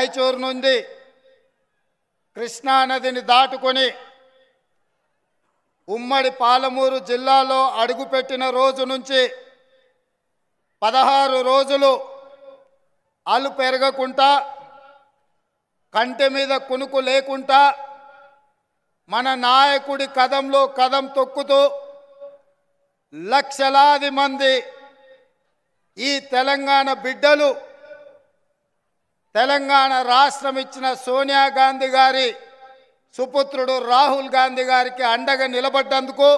రాయచూరు నుండి కృష్ణానదిని దాటుకొని ఉమ్మడి పాలమూరు జిల్లాలో అడుగుపెట్టిన రోజు నుంచి పదహారు రోజులు అలు పెరగకుండా కంటి మీద కునుకు లేకుండా మన నాయకుడి కదంలో కదం తొక్కుతూ లక్షలాది మంది ఈ తెలంగాణ బిడ్డలు తెలంగాణ రాష్ట్రం ఇచ్చిన సోనియా గాంధీ గారి సుపుత్రుడు రాహుల్ గాంధీ గారికి అండగా నిలబడ్డందుకు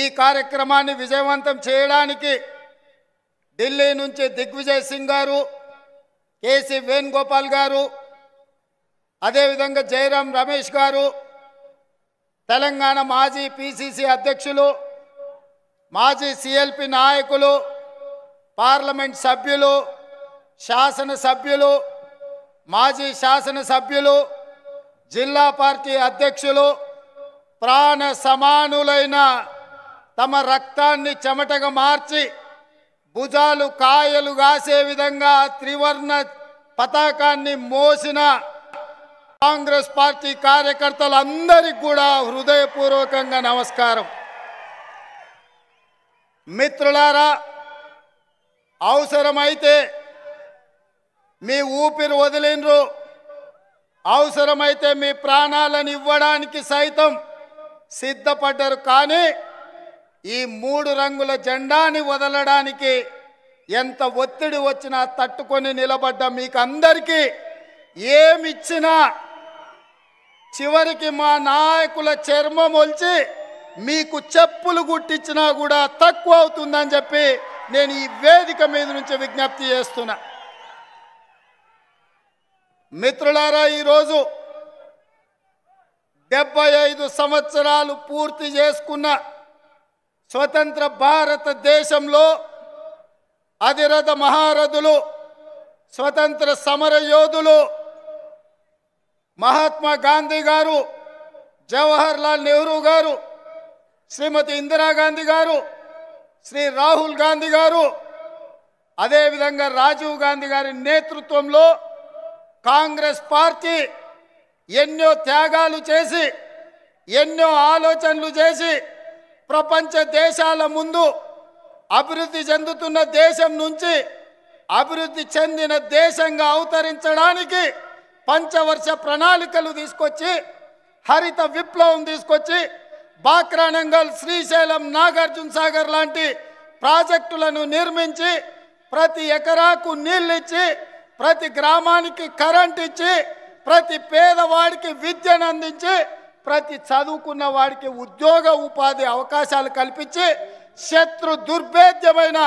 ఈ కార్యక్రమాన్ని విజయవంతం చేయడానికి ఢిల్లీ నుంచి దిగ్విజయ్ సింగ్ గారు కేసీ వేణుగోపాల్ గారు అదేవిధంగా జయరాం రమేష్ గారు తెలంగాణ మాజీ పిసిసి అధ్యక్షులు మాజీ సిఎల్పి నాయకులు పార్లమెంట్ సభ్యులు శాసనసభ్యులు మాజీ శాసనసభ్యులు జిల్లా పార్టీ అధ్యక్షులు ప్రాణ సమానులైన తమ రక్తాన్ని చెమటగా మార్చి భుజాలు కాయలు కాసే విధంగా త్రివర్ణ పతాకాన్ని మోసిన కాంగ్రెస్ పార్టీ కార్యకర్తలందరికీ కూడా హృదయపూర్వకంగా నమస్కారం మిత్రులారా అవసరమైతే మీ ఊపిరి వదిలినరు అవసరమైతే మీ ప్రాణాలను ఇవ్వడానికి సైతం సిద్ధపడ్డరు కానీ ఈ మూడు రంగుల జెండాని వదలడానికి ఎంత ఒత్తిడి వచ్చినా తట్టుకొని నిలబడ్డ మీకు అందరికీ ఏమిచ్చినా చివరికి మా నాయకుల చర్మం ఒలిచి మీకు చెప్పులు గుట్టించినా కూడా తక్కువ అవుతుందని చెప్పి నేను ఈ వేదిక మీద నుంచి విజ్ఞప్తి చేస్తున్నా మిత్రులారా ఈరోజు డెబ్బై ఐదు సంవత్సరాలు పూర్తి చేసుకున్న స్వతంత్ర భారతదేశంలో అధిరథ మహారథులు స్వతంత్ర సమర యోధులు మహాత్మా గాంధీ గారు జవహర్లాల్ నెహ్రూ గారు శ్రీమతి ఇందిరాగాంధీ గారు శ్రీ రాహుల్ గాంధీ గారు అదేవిధంగా రాజీవ్ గాంధీ గారి నేతృత్వంలో కాంగ్రెస్ పార్టీ ఎన్నో త్యాగాలు చేసి ఎన్నో ఆలోచనలు చేసి ప్రపంచ దేశాల ముందు అభివృద్ధి చెందుతున్న దేశం నుంచి అభివృద్ధి చెందిన దేశంగా అవతరించడానికి పంచవర్ష ప్రణాళికలు తీసుకొచ్చి హరిత విప్లవం తీసుకొచ్చి బాక్రానంగల్ శ్రీశైలం నాగార్జున సాగర్ లాంటి ప్రాజెక్టులను నిర్మించి ప్రతి ఎకరాకు నీళ్ళిచ్చి ప్రతి గ్రామానికి కరెంట్ ఇచ్చి ప్రతి పేదవాడికి విద్యను అందించి ప్రతి చదువుకున్న వాడికి ఉద్యోగ ఉపాధి అవకాశాలు కల్పించి శత్రు దుర్భేద్యమైన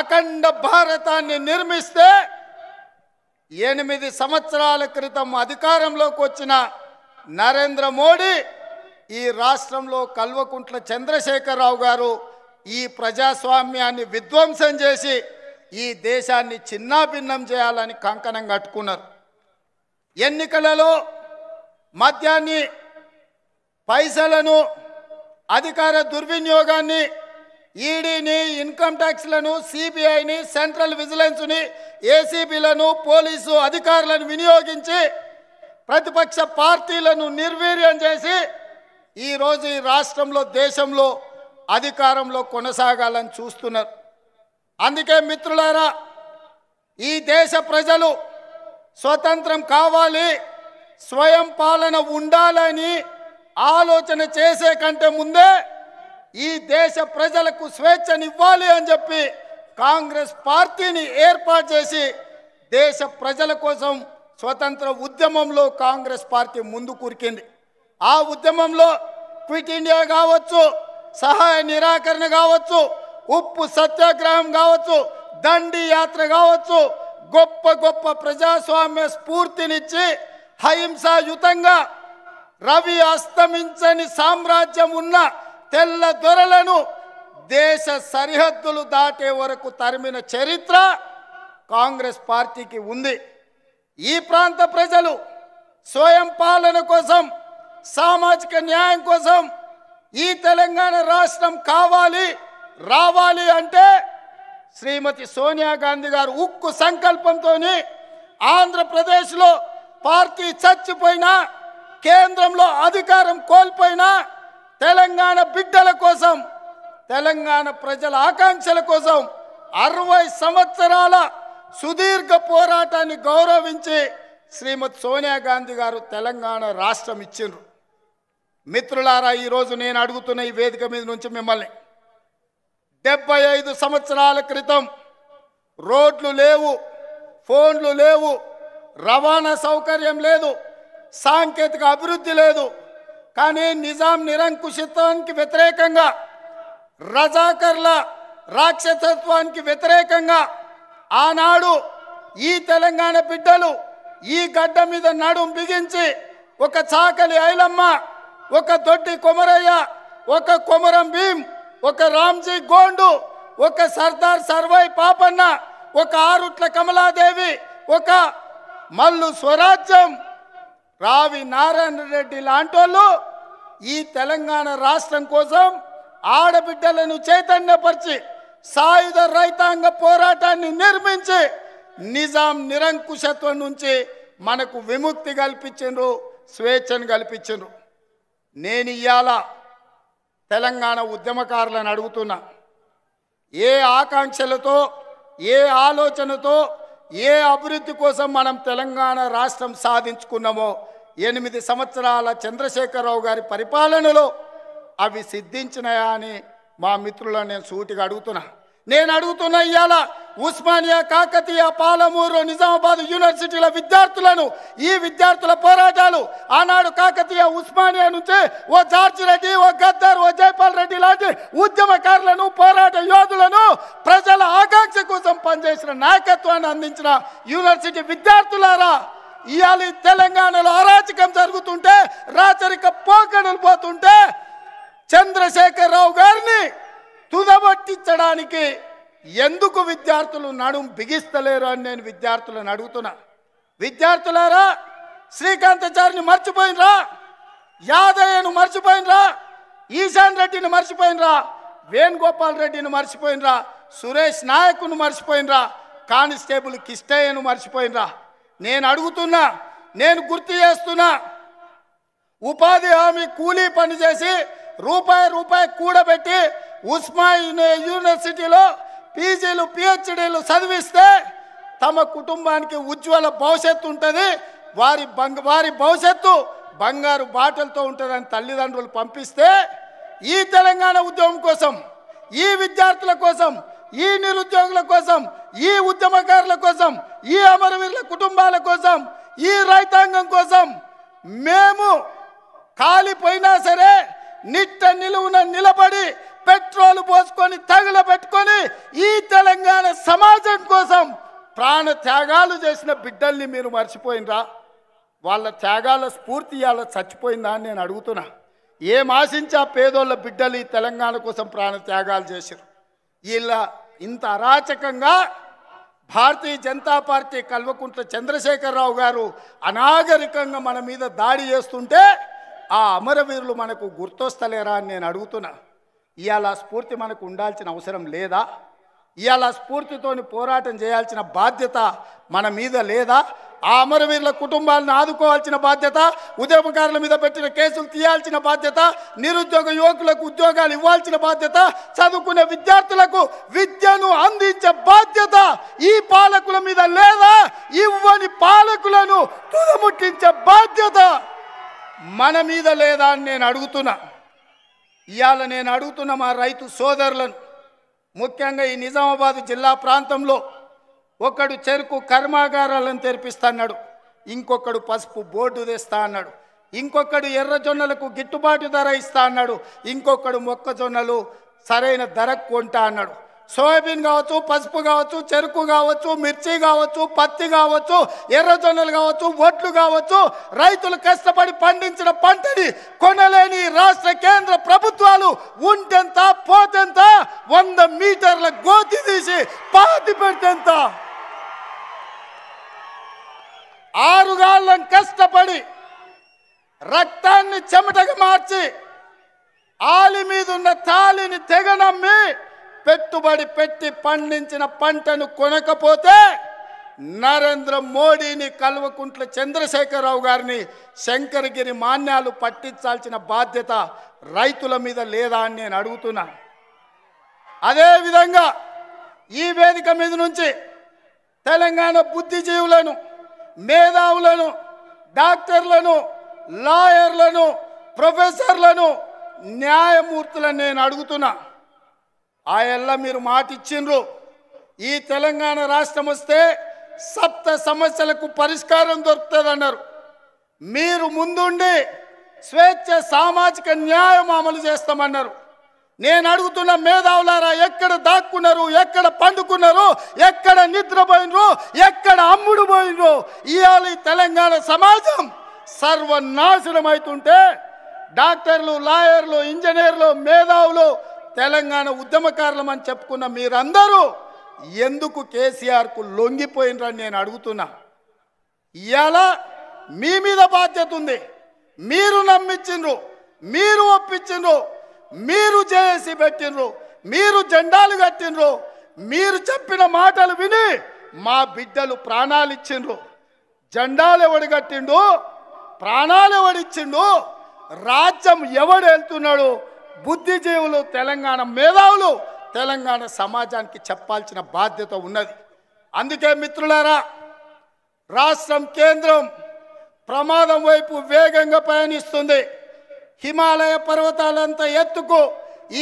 అఖండ భారతాన్ని నిర్మిస్తే ఎనిమిది సంవత్సరాల క్రితం అధికారంలోకి వచ్చిన నరేంద్ర మోడీ ఈ రాష్ట్రంలో కల్వకుంట్ల చంద్రశేఖరరావు గారు ఈ ప్రజాస్వామ్యాన్ని విధ్వంసం చేసి ఈ దేశాన్ని చిన్నాభిన్నం చేయాలని కంకణం కట్టుకున్నారు ఎన్నికలలో మద్యాన్ని పైసలను అధికార దుర్వినియోగాన్ని ఈడీని ఇన్కమ్ ట్యాక్స్లను సిబిఐని సెంట్రల్ విజిలెన్స్ని ఏసీబీలను పోలీసు అధికారులను వినియోగించి ప్రతిపక్ష పార్టీలను నిర్వీర్యం చేసి ఈరోజు ఈ రాష్ట్రంలో దేశంలో అధికారంలో కొనసాగాలని చూస్తున్నారు అందుకే మిత్రులారా ఈ దేశ ప్రజలు స్వతంత్రం కావాలి స్వయం పాలన ఉండాలని ఆలోచన చేసే కంటే ముందే ఈ దేశ ప్రజలకు స్వేచ్ఛనివ్వాలి అని చెప్పి కాంగ్రెస్ పార్టీని ఏర్పాటు చేసి దేశ ప్రజల కోసం స్వతంత్ర ఉద్యమంలో కాంగ్రెస్ పార్టీ ముందు కూరికింది ఆ ఉద్యమంలో క్విట్ ఇండియా కావచ్చు సహాయ నిరాకరణ కావచ్చు ఉప్పు సత్యాగ్రహం కావచ్చు దండి యాత్ర కావచ్చు గొప్ప గొప్ప ప్రజాస్వామ్య స్ఫూర్తినిచ్చి హింసాయుతంగా రవి అస్తమించని సామ్రాజ్యం ఉన్న తెల్ల దొరలను దేశ సరిహద్దులు దాటే వరకు తరిమిన చరిత్ర కాంగ్రెస్ పార్టీకి ఉంది ఈ ప్రాంత ప్రజలు స్వయం పాలన కోసం సామాజిక న్యాయం కోసం ఈ తెలంగాణ రాష్ట్రం కావాలి రావాలి అంటే శ్రీమతి సోనియా గాంధీ గారు ఉక్కు సంకల్పంతో ఆంధ్రప్రదేశ్లో పార్టీ చచ్చిపోయినా కేంద్రంలో అధికారం కోల్పోయినా తెలంగాణ బిడ్డల కోసం తెలంగాణ ప్రజల ఆకాంక్షల కోసం అరవై సంవత్సరాల సుదీర్ఘ పోరాటాన్ని గౌరవించి శ్రీమతి సోనియా గాంధీ గారు తెలంగాణ రాష్ట్రం ఇచ్చిండ్రు మిత్రులారా ఈరోజు నేను అడుగుతున్న ఈ వేదిక మీద నుంచి మిమ్మల్ని డెబ్బై ఐదు సంవత్సరాల క్రితం రోడ్లు లేవు ఫోన్లు లేవు రవాణా సౌకర్యం లేదు సాంకేతిక అభివృద్ధి లేదు కానీ నిజాం నిరంకుశత్వానికి వ్యతిరేకంగా రజాకర్ల రాక్షసత్వానికి వ్యతిరేకంగా ఆనాడు ఈ తెలంగాణ బిడ్డలు ఈ గడ్డ మీద నడుం బిగించి ఒక చాకలి ఐలమ్మ ఒక దొడ్డి కొమరయ్య ఒక కొమరం భీం ఒక రామ్జీ గోండు ఒక సర్దార్ సర్వై పాపన్న ఒక ఆరుట్ల కమలాదేవి ఒక మల్లు స్వరాజ్యం రావి నారాయణ రెడ్డి లాంటోళ్ళు ఈ తెలంగాణ రాష్ట్రం కోసం ఆడబిడ్డలను చైతన్యపరిచి సాయుధ రైతాంగ పోరాటాన్ని నిర్మించి నిజాం నిరంకుశత్వం నుంచి మనకు విముక్తి కల్పించరు స్వేచ్ఛను కల్పించరు నేను ఇవాళ తెలంగాణ ఉద్యమకారులను అడుగుతున్నా ఏ ఆకాంక్షలతో ఏ ఆలోచనతో ఏ అభివృద్ధి కోసం మనం తెలంగాణ రాష్ట్రం సాధించుకున్నామో ఎనిమిది సంవత్సరాల చంద్రశేఖరరావు గారి పరిపాలనలో అవి సిద్ధించినాయా అని మా మిత్రులను నేను సూటిగా అడుగుతున్నా నేను అడుగుతున్న ఇవాళ ఉస్మానియా కాకతీయ పాలమూరు నిజామాబాద్ యూనివర్సిటీల విద్యార్థులను ఈ విద్యార్థుల పోరాటాలు ఆనాడు కాకతీయ ఉస్మానియా నుంచి ఓ జార్జి రెడ్డి ఓ గద్దర్ ఓ జైపాల్ రెడ్డి లాంటి ఉద్యమకారులను పోరాట యోధులను ప్రజల ఆకాంక్ష కోసం పనిచేసిన నాయకత్వాన్ని అందించిన యూనివర్సిటీ విద్యార్థులారా ఇవాళ తెలంగాణలో అరాచకం జరుగుతుంటే రాచరిక పోకడలు పోతుంటే చంద్రశేఖరరావు గారిని తుదబట్టించడానికి ఎందుకు విద్యార్థులు నడుం బిగిస్తలేరు అని నేను విద్యార్థులను అడుగుతున్నా విద్యార్థులారా శ్రీకాంతాచారిని మర్చిపోయినరా యాదయ్యను మర్చిపోయినరా ఈశాన్ రెడ్డిని మర్చిపోయినరా వేణుగోపాల్ రెడ్డిని మర్చిపోయినరా సురేష్ నాయకును మర్చిపోయినరా కానిస్టేబుల్ కిష్టయ్యను మర్చిపోయినరా నేను అడుగుతున్నా నేను గుర్తు చేస్తున్నా ఉపాధి హామీ కూలీ పనిచేసి రూపాయి రూపాయి కూడబెట్టి ఉస్మా యూనివర్సిటీలో పీజీలు పిహెచ్డీలు చదివిస్తే తమ కుటుంబానికి ఉజ్వల భవిష్యత్తు ఉంటుంది వారి బంగ వారి భవిష్యత్తు బంగారు బాటలతో ఉంటుందని తల్లిదండ్రులు పంపిస్తే ఈ తెలంగాణ ఉద్యమం కోసం ఈ విద్యార్థుల కోసం ఈ నిరుద్యోగుల కోసం ఈ ఉద్యమకారుల కోసం ఈ అమరవీరుల కుటుంబాల కోసం ఈ రైతాంగం కోసం మేము కాలిపోయినా సరే నిట్ట నిలువున నిలబడి పెట్రోల్ పోసుకొని పెట్టుకొని ఈ తెలంగాణ సమాజం కోసం ప్రాణ త్యాగాలు చేసిన బిడ్డల్ని మీరు మర్చిపోయినరా వాళ్ళ త్యాగాల స్ఫూర్తి ఇవాళ చచ్చిపోయిందా అని నేను అడుగుతున్నా ఏం ఆశించా ఆ పేదోళ్ళ బిడ్డలు ఈ తెలంగాణ కోసం ప్రాణ త్యాగాలు చేశారు వీళ్ళ ఇంత అరాచకంగా భారతీయ జనతా పార్టీ కల్వకుంట్ల చంద్రశేఖరరావు గారు అనాగరికంగా మన మీద దాడి చేస్తుంటే ఆ అమరవీరులు మనకు గుర్తొస్తలేరా అని నేను అడుగుతున్నా ఇవాళ స్ఫూర్తి మనకు ఉండాల్సిన అవసరం లేదా ఇవాళ స్ఫూర్తితోని పోరాటం చేయాల్సిన బాధ్యత మన మీద లేదా ఆ అమరవీరుల కుటుంబాలను ఆదుకోవాల్సిన బాధ్యత ఉద్యమకారుల మీద పెట్టిన కేసులు తీయాల్సిన బాధ్యత నిరుద్యోగ యువకులకు ఉద్యోగాలు ఇవ్వాల్సిన బాధ్యత చదువుకునే విద్యార్థులకు విద్యను అందించే బాధ్యత ఈ పాలకుల మీద లేదా ఇవ్వని పాలకులను తుదముట్టించే బాధ్యత మన మీద లేదా అని నేను అడుగుతున్నా ఇవాళ నేను అడుగుతున్న మా రైతు సోదరులను ముఖ్యంగా ఈ నిజామాబాద్ జిల్లా ప్రాంతంలో ఒకడు చెరుకు కర్మాగారాలను తెరిపిస్తాడు ఇంకొకడు పసుపు బోర్డు తెస్తా అన్నాడు ఇంకొకడు ఎర్రజొన్నలకు గిట్టుబాటు ధర ఇస్తా అన్నాడు ఇంకొకడు మొక్కజొన్నలు సరైన ధరకు కొంటా అన్నాడు సోయాబీన్ కావచ్చు పసుపు కావచ్చు చెరుకు కావచ్చు మిర్చి కావచ్చు పత్తి కావచ్చు ఎర్రజొన్నలు కావచ్చు వడ్లు కావచ్చు రైతులు కష్టపడి పండించిన పంటని కొనలేని రాష్ట్ర కేంద్ర ప్రభుత్వాలు ఉంటెంత పోతెంత వంద మీటర్ల గోతి తీసి పాతి పెడితేంత ఆరుగాళ్ళం కష్టపడి రక్తాన్ని చెమటగా మార్చి ఆలి మీదున్న తాలిని తెగనమ్మి పెట్టుబడి పెట్టి పండించిన పంటను కొనకపోతే నరేంద్ర మోడీని కల్వకుంట్ల చంద్రశేఖరరావు గారిని శంకరగిరి మాన్యాలు పట్టించాల్సిన బాధ్యత రైతుల మీద లేదా అని నేను అడుగుతున్నా అదేవిధంగా ఈ వేదిక మీద నుంచి తెలంగాణ బుద్ధిజీవులను మేధావులను డాక్టర్లను లాయర్లను ప్రొఫెసర్లను న్యాయమూర్తులను నేను అడుగుతున్నా ఆ ఎల్ల మీరు మాట ఇచ్చిండ్రు ఈ తెలంగాణ రాష్ట్రం వస్తే సప్త సమస్యలకు పరిష్కారం దొరుకుతుందన్నారు మీరు ముందుండి స్వేచ్ఛ సామాజిక న్యాయం అమలు చేస్తామన్నారు నేను అడుగుతున్న మేధావులారా ఎక్కడ దాక్కున్నారు ఎక్కడ పండుకున్నారు ఎక్కడ నిద్రపోయినరు ఎక్కడ అమ్ముడు పోయినరు ఇవాళ తెలంగాణ సమాజం సర్వనాశనం అవుతుంటే డాక్టర్లు లాయర్లు ఇంజనీర్లు మేధావులు తెలంగాణ ఉద్యమకారులమని చెప్పుకున్న మీరందరూ ఎందుకు కేసీఆరకు లొంగిపోయినరని నేను అడుగుతున్నా ఇవాళ మీ మీద బాధ్యత ఉంది మీరు నమ్మించిండ్రు మీరు ఒప్పించిండ్రు మీరు జేఏసీ పెట్టిండ్రు మీరు జెండాలు కట్టిండ్రు మీరు చెప్పిన మాటలు విని మా బిడ్డలు ప్రాణాలు ఇచ్చిండ్రు జెండాలు ఎవడు కట్టిండు ప్రాణాలు ఎవడిచ్చిండు రాజ్యం ఎవడు వెళ్తున్నాడు బుద్ధిజీవులు తెలంగాణ మేధావులు తెలంగాణ సమాజానికి చెప్పాల్సిన బాధ్యత ఉన్నది అందుకే మిత్రులారా రాష్ట్రం కేంద్రం ప్రమాదం వైపు వేగంగా పయనిస్తుంది హిమాలయ పర్వతాలంతా ఎత్తుకు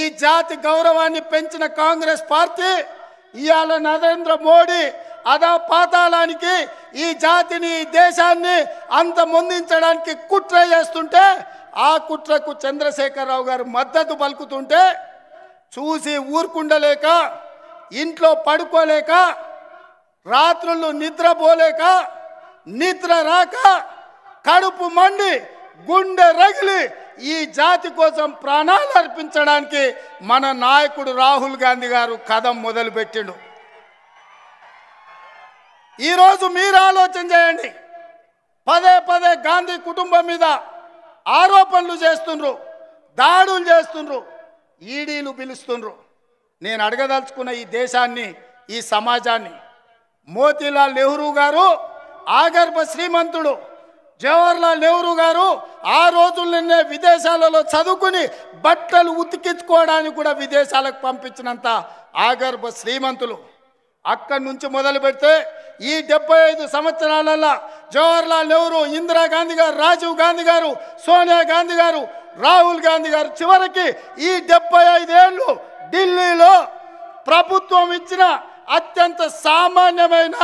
ఈ జాతి గౌరవాన్ని పెంచిన కాంగ్రెస్ పార్టీ ఇవాళ నరేంద్ర మోడీ అదా పాతాళానికి ఈ జాతిని దేశాన్ని అంత ముందించడానికి కుట్ర చేస్తుంటే ఆ కుట్రకు చంద్రశేఖరరావు గారు మద్దతు పలుకుతుంటే చూసి ఊరుకుండలేక ఇంట్లో పడుకోలేక రాత్రులు నిద్రపోలేక నిద్ర రాక కడుపు మండి గుండె రగిలి ఈ జాతి కోసం ప్రాణాలు అర్పించడానికి మన నాయకుడు రాహుల్ గాంధీ గారు కథం మొదలుపెట్టిండు ఈరోజు మీరు ఆలోచన చేయండి పదే పదే గాంధీ కుటుంబం మీద ఆరోపణలు చేస్తుండ్రు దాడులు చేస్తుండ్రు ఈడీలు పిలుస్తుండ్రు నేను అడగదలుచుకున్న ఈ దేశాన్ని ఈ సమాజాన్ని మోతీలాల్ నెహ్రూ గారు ఆగర్భ శ్రీమంతుడు జవహర్లాల్ నెహ్రూ గారు ఆ నిన్నే విదేశాలలో చదువుకుని బట్టలు ఉతికించుకోవడానికి కూడా విదేశాలకు పంపించినంత ఆగర్భ శ్రీమంతులు అక్కడి నుంచి మొదలు పెడితే ఈ డెబ్బై ఐదు సంవత్సరాలలో జవహర్లాల్ నెహ్రూ ఇందిరాగాంధీ గారు రాజీవ్ గాంధీ గారు సోనియా గాంధీ గారు రాహుల్ గాంధీ గారు చివరికి ఈ డెబ్బై ఐదేళ్ళు ఢిల్లీలో ప్రభుత్వం ఇచ్చిన అత్యంత సామాన్యమైన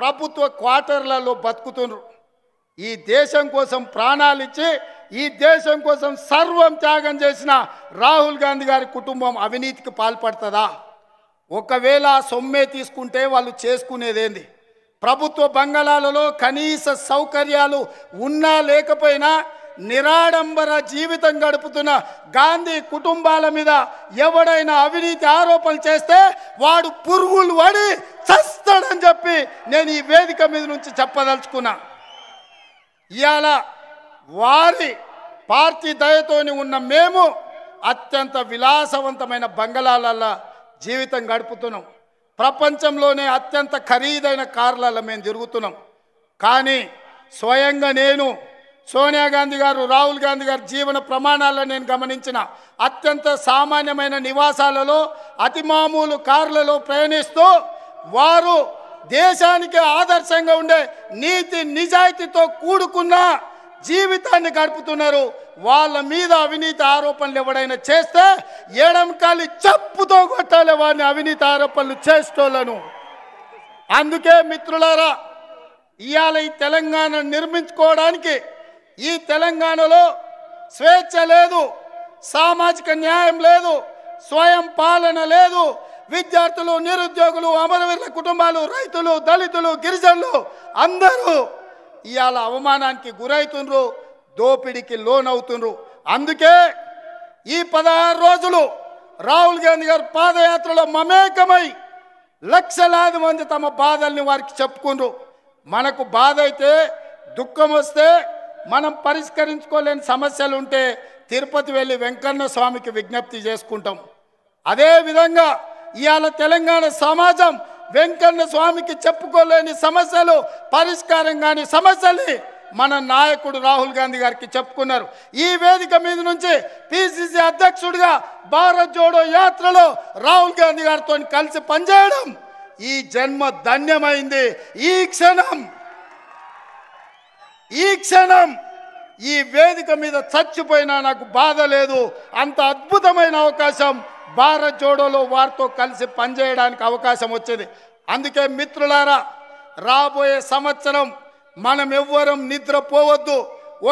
ప్రభుత్వ క్వార్టర్లలో బతుకుతున్నారు ఈ దేశం కోసం ప్రాణాలు ఇచ్చి ఈ దేశం కోసం సర్వం త్యాగం చేసిన రాహుల్ గాంధీ గారి కుటుంబం అవినీతికి పాల్పడుతుందా ఒకవేళ ఆ సొమ్మే తీసుకుంటే వాళ్ళు చేసుకునేదేంది ప్రభుత్వ బంగళాలలో కనీస సౌకర్యాలు ఉన్నా లేకపోయినా నిరాడంబర జీవితం గడుపుతున్న గాంధీ కుటుంబాల మీద ఎవడైనా అవినీతి ఆరోపణలు చేస్తే వాడు పురుగులు వాడి చస్తాడని చెప్పి నేను ఈ వేదిక మీద నుంచి చెప్పదలుచుకున్నా ఇవాళ వారి పార్టీ దయతోని ఉన్న మేము అత్యంత విలాసవంతమైన బంగళాలల్లో జీవితం గడుపుతున్నాం ప్రపంచంలోనే అత్యంత ఖరీదైన కార్లలో మేము తిరుగుతున్నాం కానీ స్వయంగా నేను సోనియా గాంధీ గారు రాహుల్ గాంధీ గారు జీవన ప్రమాణాలను నేను గమనించిన అత్యంత సామాన్యమైన నివాసాలలో అతి మామూలు కార్లలో ప్రయాణిస్తూ వారు దేశానికి ఆదర్శంగా ఉండే నీతి నిజాయితీతో కూడుకున్న జీవితాన్ని గడుపుతున్నారు వాళ్ళ మీద అవినీతి ఆరోపణలు ఎవడైనా చేస్తే ఏడంకాలి చప్పుతో కొట్టాలి వారిని అవినీతి ఆరోపణలు చేస్తోళ్ళను అందుకే మిత్రులారా ఇవాళ ఈ తెలంగాణ నిర్మించుకోవడానికి ఈ తెలంగాణలో స్వేచ్ఛ లేదు సామాజిక న్యాయం లేదు స్వయం పాలన లేదు విద్యార్థులు నిరుద్యోగులు అమరవీరుల కుటుంబాలు రైతులు దళితులు గిరిజనులు అందరూ ఇవాళ అవమానానికి గురవుతుండ్రు దోపిడికి లోనవుతుండ్రు అందుకే ఈ పదహారు రోజులు రాహుల్ గాంధీ గారు పాదయాత్రలో మమేకమై లక్షలాది మంది తమ బాధల్ని వారికి చెప్పుకుండ్రు మనకు బాధ అయితే దుఃఖం వస్తే మనం పరిష్కరించుకోలేని సమస్యలు ఉంటే తిరుపతి వెళ్ళి వెంకన్న స్వామికి విజ్ఞప్తి చేసుకుంటాం అదేవిధంగా ఇవాళ తెలంగాణ సమాజం వెంకన్న స్వామికి చెప్పుకోలేని సమస్యలు పరిష్కారం కాని సమస్యల్ని మన నాయకుడు రాహుల్ గాంధీ గారికి చెప్పుకున్నారు ఈ వేదిక మీద నుంచి పిసిసి అధ్యక్షుడిగా భారత్ జోడో యాత్రలో రాహుల్ గాంధీ గారితో కలిసి పనిచేయడం ఈ జన్మ ధన్యమైంది ఈ క్షణం ఈ క్షణం ఈ వేదిక మీద చచ్చిపోయినా నాకు బాధ లేదు అంత అద్భుతమైన అవకాశం భారత్ జోడోలో వారితో కలిసి పనిచేయడానికి అవకాశం వచ్చేది అందుకే మిత్రులారా రాబోయే సంవత్సరం మనం ఎవ్వరం నిద్రపోవద్దు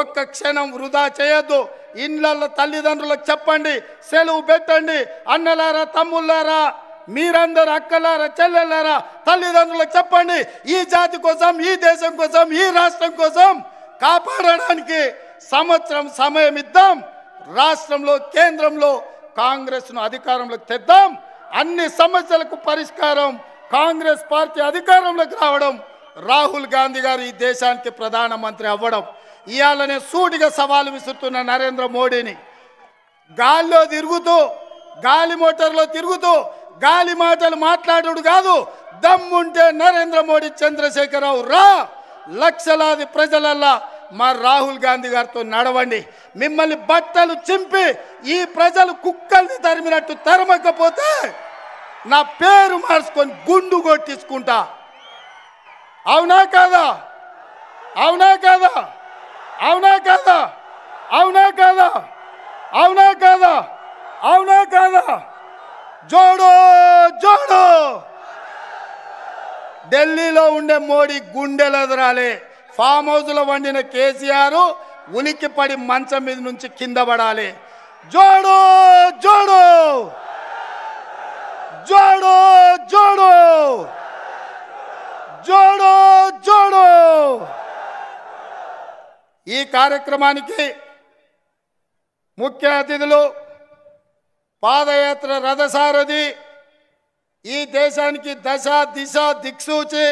ఒక్క క్షణం వృధా చేయొద్దు ఇండ్ల తల్లిదండ్రులకు చెప్పండి సెలవు పెట్టండి అన్నలారా తమ్ముళ్ళారా మీరందరూ అక్కలారా చెల్లెళ్ళారా తల్లిదండ్రులకు చెప్పండి ఈ జాతి కోసం ఈ దేశం కోసం ఈ రాష్ట్రం కోసం కాపాడడానికి సంవత్సరం సమయం ఇద్దాం రాష్ట్రంలో కేంద్రంలో కాంగ్రెస్ను అధికారంలోకి తెద్దాం అన్ని సమస్యలకు పరిష్కారం కాంగ్రెస్ పార్టీ అధికారంలోకి రావడం రాహుల్ గాంధీ గారు ఈ దేశానికి ప్రధానమంత్రి అవ్వడం ఇవాళనే సూటిగా సవాలు విసురుతున్న నరేంద్ర మోడీని గాల్లో తిరుగుతూ గాలి మోటార్లో తిరుగుతూ గాలి మాటలు మాట్లాడుడు కాదు దమ్ముంటే నరేంద్ర మోడీ చంద్రశేఖరరావు రా లక్షలాది ప్రజలల్లా మా రాహుల్ గాంధీ గారితో నడవండి మిమ్మల్ని బట్టలు చింపి ఈ ప్రజలు కుక్కల్ని తరిమినట్టు తరమకపోతే నా పేరు మార్చుకొని గుండు కొట్టించుకుంటా అవునా కాదా అవునా కాదా అవునా కాదా అవునా కాదా అవునా కాదా అవునా కాదా జోడో జోడో ఢిల్లీలో ఉండే మోడీ గుండెలు గుండెలెదరాలే ఫామ్ హౌస్లో వండిన కేసీఆర్ ఉనికిపడి మంచం మీద నుంచి కింద పడాలి జోడు జోడు జోడు జోడు జోడు జోడు ఈ కార్యక్రమానికి ముఖ్య అతిథులు పాదయాత్ర రథసారథి ఈ దేశానికి దశ దిశ దిక్సూచి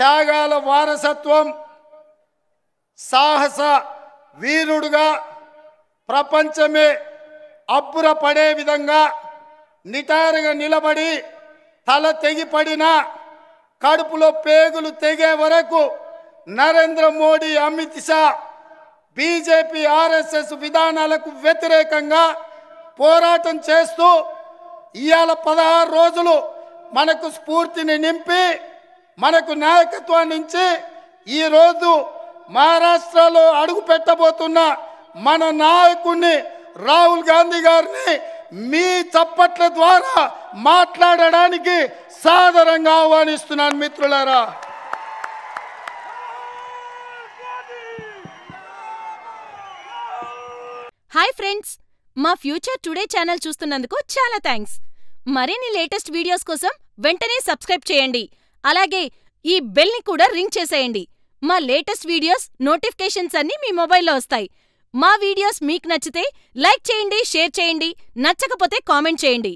త్యాగాల వారసత్వం సాహస వీరుడుగా ప్రపంచమే అబ్బురపడే విధంగా నిటారుగా నిలబడి తల తెగిపడిన కడుపులో పేగులు తెగే వరకు నరేంద్ర మోడీ అమిత్ షా బీజేపీ ఆర్ఎస్ఎస్ విధానాలకు వ్యతిరేకంగా పోరాటం చేస్తూ ఇవాళ పదహారు రోజులు మనకు స్ఫూర్తిని నింపి మనకు నాయకత్వాన్ని ఇచ్చి ఈరోజు మహారాష్ట్రలో అడుగు పెట్టబోతున్న మన నాయకుడిని రాహుల్ గాంధీ గారిని మీ చప్పట్ల ద్వారా మాట్లాడడానికి సాదరంగా ఆహ్వానిస్తున్నాను మిత్రులారా హాయ్ ఫ్రెండ్స్ మా ఫ్యూచర్ టుడే ఛానల్ చూస్తున్నందుకు చాలా థ్యాంక్స్ మరిన్ని లేటెస్ట్ వీడియోస్ కోసం వెంటనే సబ్స్క్రైబ్ చేయండి అలాగే ఈ బెల్ని కూడా రింగ్ చేసేయండి మా లేటెస్ట్ వీడియోస్ నోటిఫికేషన్స్ అన్నీ మీ మొబైల్లో వస్తాయి మా వీడియోస్ మీకు నచ్చితే లైక్ చేయండి షేర్ చేయండి నచ్చకపోతే కామెంట్ చేయండి